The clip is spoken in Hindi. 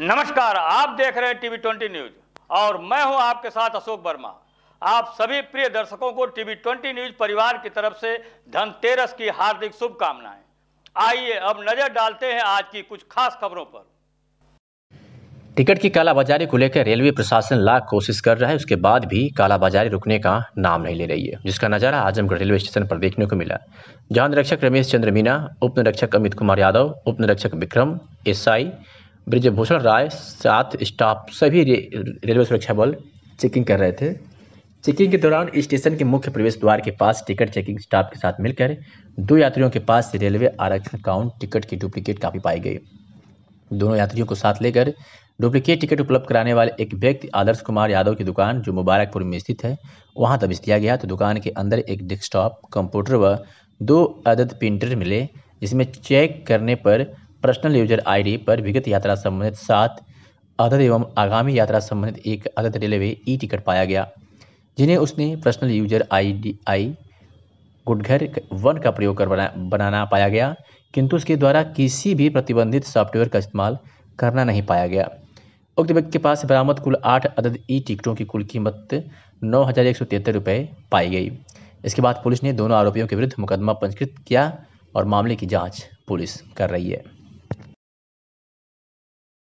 नमस्कार आप देख रहे हैं टीवी ट्वेंटी न्यूज और मैं हूं आपके साथ अशोक वर्मा आप सभी प्रिय दर्शकों को टीवी ट्वेंटी न्यूज परिवार की तरफ से धनतेरस की हार्दिक शुभकामनाएं आइए अब नजर डालते हैं आज की कुछ खास खबरों पर टिकट की कालाबाजारी को लेकर रेलवे प्रशासन लाख कोशिश कर रहा है उसके बाद भी कालाबाजारी रुकने का नाम नहीं ले रही है जिसका नजारा आजमगढ़ रेलवे स्टेशन पर देखने को मिला जहां निरीक्षक रमेश चंद्र मीना उप निरीक्षक अमित कुमार यादव उप निरीक्षक विक्रम एसआई ब्रिजभूषण राय सात स्टाफ सभी रे, रेलवे सुरक्षा बल चेकिंग कर रहे थे चेकिंग के दौरान स्टेशन के मुख्य प्रवेश द्वार के पास टिकट चेकिंग स्टाफ के साथ मिलकर दो यात्रियों के पास से रेलवे आरक्षण काउंट टिकट की डुप्लीकेट कापी पाई गई दोनों यात्रियों को साथ लेकर डुप्लीकेट टिकट उपलब्ध कराने वाले एक व्यक्ति आदर्श कुमार यादव की दुकान जो मुबारकपुर में स्थित है वहां दबिश दिया गया तो दुकान के अंदर एक डेस्कटॉप कंप्यूटर व दो अदद प्रिंटर मिले जिसमें चेक करने पर पर्सनल यूजर आईडी पर विगत यात्रा संबंधित सात अदद एवं आगामी यात्रा संबंधित एक अदद रेलवे ई टिकट पाया गया जिन्हें उसने personal user I D I गुडघर वन का प्रयोग कर बना, बनाना पाया गया किंतु उसके द्वारा किसी भी प्रतिबंधित सॉफ्टवेयर का इस्तेमाल करना नहीं पाया गया उक्त व्यक्ति के पास बरामद कुल आठ अदद ई टिकटों की कुल कीमत नौ हज़ार एक सौ तिहत्तर रुपये पाई गई इसके बाद पुलिस ने दोनों आरोपियों के विरुद्ध मुकदमा पंजीकृत किया और मामले की जांच पुलिस कर रही है